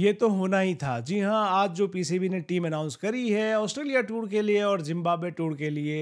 ये तो होना ही था जी हाँ आज जो पीसीबी ने टीम अनाउंस करी है ऑस्ट्रेलिया टूर के लिए और जिम्बाब्वे टूर के लिए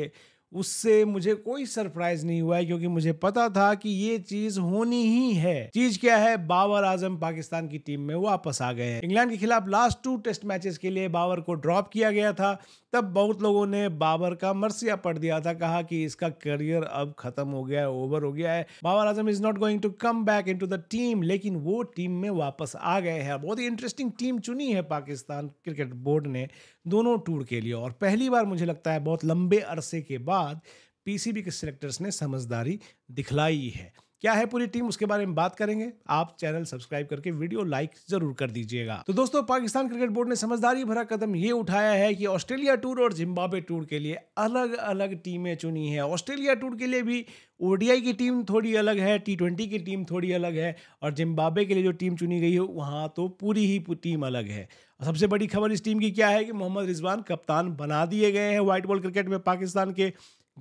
उससे मुझे कोई सरप्राइज नहीं हुआ है क्योंकि मुझे पता था कि ये चीज होनी ही है चीज क्या है बाबर आजम पाकिस्तान की टीम में वापस आ गए हैं इंग्लैंड के खिलाफ लास्ट टू टेस्ट मैचेस के लिए बाबर को ड्रॉप किया गया था तब बहुत लोगों ने बाबर का मरसिया पड़ दिया था कहा कि इसका करियर अब खत्म हो गया है ओवर हो गया है Babar Azam is not going to come back in the team लेकिन वो टीम में वापस आ गए हैं बहुत ही इंटरेस्टिंग टीम चुनी है पाकिस्तान क्रिकेट बोर्ड ने दोनों टूर के लिए और पहली बार मुझे लगता है बहुत लंबे अरसे के बाद बाद पीसीबी के सिलेक्टर्स ने समझदारी दिखलाई है क्या है पूरी टीम उसके बारे में बात करेंगे आप चैनल सब्सक्राइब करके वीडियो लाइक जरूर कर दीजिएगा तो दोस्तों पाकिस्तान क्रिकेट बोर्ड ने समझदारी भरा कदम ये उठाया है कि ऑस्ट्रेलिया टूर और जिम्बाब्वे टूर के लिए अलग अलग टीमें चुनी हैं ऑस्ट्रेलिया टूर के लिए भी ओडीआई की टीम थोड़ी अलग है टी ट्वेंटी की टीम थोड़ी अलग है और जिम्बाब्वे के लिए जो टीम चुनी गई है वहाँ तो पूरी ही टीम अलग है सबसे बड़ी खबर इस टीम की क्या है कि मोहम्मद रिजवान कप्तान बना दिए गए हैं व्हाइट बॉल क्रिकेट में पाकिस्तान के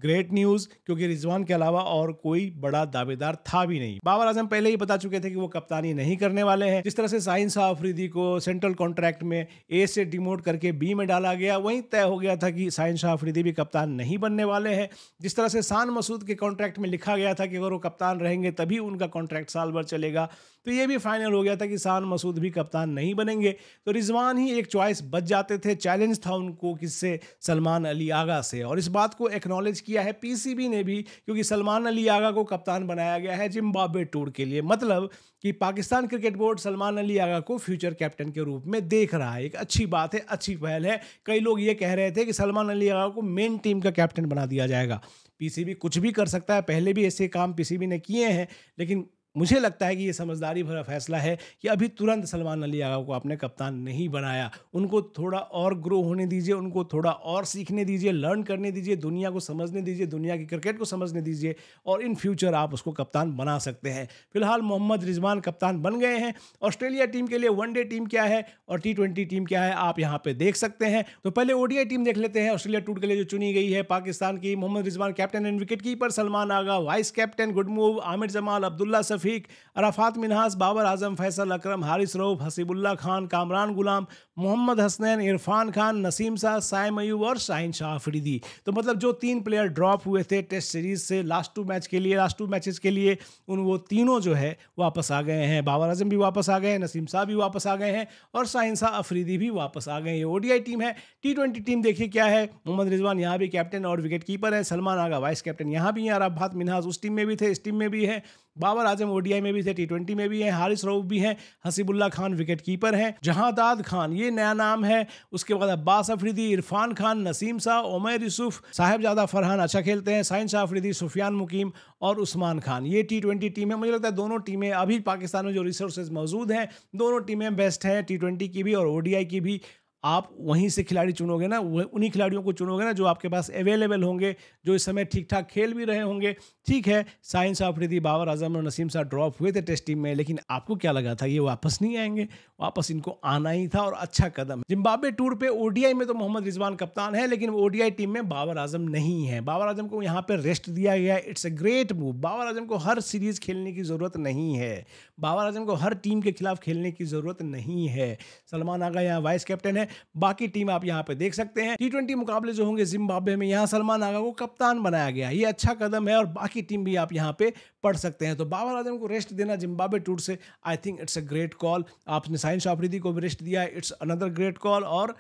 ग्रेट न्यूज क्योंकि रिजवान के अलावा और कोई बड़ा दावेदार था भी नहीं बाबर आजम पहले ही बता चुके थे कि वो कप्तानी नहीं करने वाले हैं जिस तरह से साइन शाह अफरीदी को सेंट्रल कॉन्ट्रैक्ट में ए से डिमोट करके बी में डाला गया वहीं तय हो गया था कि साइंस शाह अफरीदी भी कप्तान नहीं बनने वाले हैं जिस तरह से शान मसूद के कॉन्ट्रैक्ट में लिखा गया था कि अगर वो कप्तान रहेंगे तभी उनका कॉन्ट्रैक्ट साल भर चलेगा तो ये भी फाइनल हो गया था कि शान मसूद भी कप्तान नहीं बनेंगे तो रिजवान ही एक चॉइस बच जाते थे चैलेंज था उनको किससे सलमान अली आगा से और इस बात को एक्नॉलेज किया है पीसीबी ने भी क्योंकि सलमान अली आगा को कप्तान बनाया गया है जिम्बाब्वे टूर के लिए मतलब कि पाकिस्तान क्रिकेट बोर्ड सलमान अली आगा को फ्यूचर कैप्टन के रूप में देख रहा है एक अच्छी बात है अच्छी पहल है कई लोग ये कह रहे थे कि सलमान अली आगा को मेन टीम का कैप्टन बना दिया जाएगा पीसीबी कुछ भी कर सकता है पहले भी ऐसे काम पीसीबी ने किए हैं लेकिन मुझे लगता है कि ये समझदारी भरा फैसला है कि अभी तुरंत सलमान अली आगा को आपने कप्तान नहीं बनाया उनको थोड़ा और ग्रो होने दीजिए उनको थोड़ा और सीखने दीजिए लर्न करने दीजिए दुनिया को समझने दीजिए दुनिया की क्रिकेट को समझने दीजिए और इन फ्यूचर आप उसको कप्तान बना सकते हैं फिलहाल मोहम्मद रिजवान कप्तान बन गए हैं ऑस्ट्रेलिया टीम के लिए वनडे टीम क्या है और टी टीम क्या है आप यहाँ पर देख सकते हैं तो पहले ओडीआई टीम देख लेते हैं ऑस्ट्रेलिया टूट के लिए जो चुनी गई है पाकिस्तान की Mohammad Rizwan captain and wicket keeper Salman Agha vice captain good move Aamir Jamal Abdullah Safi Rafiq Arafat Minhas Babar Azam Faisal Akram Haris Rauf Haseebullah Khan Kamran Ghulam Mohammad Hasnain Irfan Khan Naseem Shah Saim Ayub और शाहिन शाह अफरीदी तो मतलब जो तीन प्लेयर ड्रॉप हुए थे टेस्ट सीरीज़ से लास्ट टू मैच के लिए लास्ट टू मैचेस के लिए उन वो तीनों जो है वापस आ गए हैं बाबर आजम भी वापस आ गए हैं नसीम शाह भी वापस आ गए हैं और शाहिन शाह अफरीदी भी वापस आ गए हैं ये ओडीआई टीम है टी ट्वेंटी टीम देखिए क्या है मोहम्मद रिजवान यहाँ भी कैप्टन और विकेट कीपर हैं सलमान आगा वाइस कैप्टन यहाँ भी हैं अराफात मिनहस उस टीम में भी थे इस टीम में भी है बाबर आजम ओडीआई में भी थे टी में भी हैं हारिस रऊफ भी हैं हसीबुल्ला खान विकेट कीपर हैं जहादाद खान ये नया नाम है उसके बाद अब्बास अफरीदी इरफान खान नसीम शाह उमर यूसुफ साहेबजादा फरहान अच्छा खेलते हैं साइन शाह अफरीदी सुफियान मुकीम और उस्मान खान ये टी ट्वेंटी टीम है मुझे लगता है दोनों टीमें अभी पाकिस्तान में जो रिसोर्सेज मौजूद हैं दोनों टीमें बेस्ट हैं टी ट्वेंटी की भी और ओ की भी आप वहीं से खिलाड़ी चुनोगे ना वह उन्हीं खिलाड़ियों को चुनोगे ना जो आपके पास अवेलेबल होंगे जो इस समय ठीक ठाक खेल भी रहे होंगे ठीक है साइंस आफरीदी बाबर आजम और नसीम साहब ड्रॉप हुए थे टेस्ट टीम में लेकिन आपको क्या लगा था ये वापस नहीं आएंगे वापस इनको आना ही था और अच्छा कदम जिम्बाब्वे टूर पर ओ में तो मोहम्मद रिजवान कप्तान है लेकिन ओ टीम में बाबर आजम नहीं है बाबर आजम को यहाँ पर रेस्ट दिया गया है it's a great move Babar Azam को हर सीरीज खेलने की ज़रूरत नहीं है बाबर आजम को हर टीम के खिलाफ खेलने की ज़रूरत नहीं है सलमान आगा यहाँ वाइस कैप्टन है बाकी टीम आप यहाँ पे देख सकते हैं टी ट्वेंटी मुकाबले जो होंगे जिम्बाब्वे में यहाँ सलमान आगा को कप्तान बनाया गया ये अच्छा कदम है और बाकी टीम भी आप यहाँ पे पढ़ सकते हैं तो बाबर आजम को रेस्ट देना जिम्बाब्वे टूर से I think it's a great call आपने साइन शाफरीदी को भी रेस्ट दिया इट्स अनदर ग्रेट कॉल और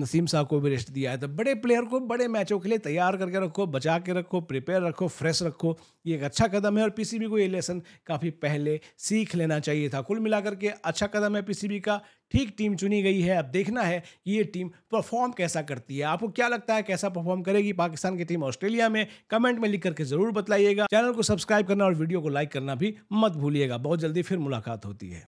नसीम साहब को भी रेस्ट दिया है तो बड़े प्लेयर को बड़े मैचों के लिए तैयार करके रखो बचा के रखो प्रिपेयर रखो फ्रेश रखो ये एक अच्छा कदम है और पीसीबी को ये लेसन काफ़ी पहले सीख लेना चाहिए था कुल मिलाकर के अच्छा कदम है पीसीबी का ठीक टीम चुनी गई है अब देखना है कि ये टीम परफॉर्म कैसा करती है आपको क्या लगता है कैसा परफॉर्म करेगी पाकिस्तान की टीम ऑस्ट्रेलिया में कमेंट में लिख करके ज़रूर बताइएगा चैनल को सब्सक्राइब करना और वीडियो को लाइक करना भी मत भूलिएगा बहुत जल्दी फिर मुलाकात होती है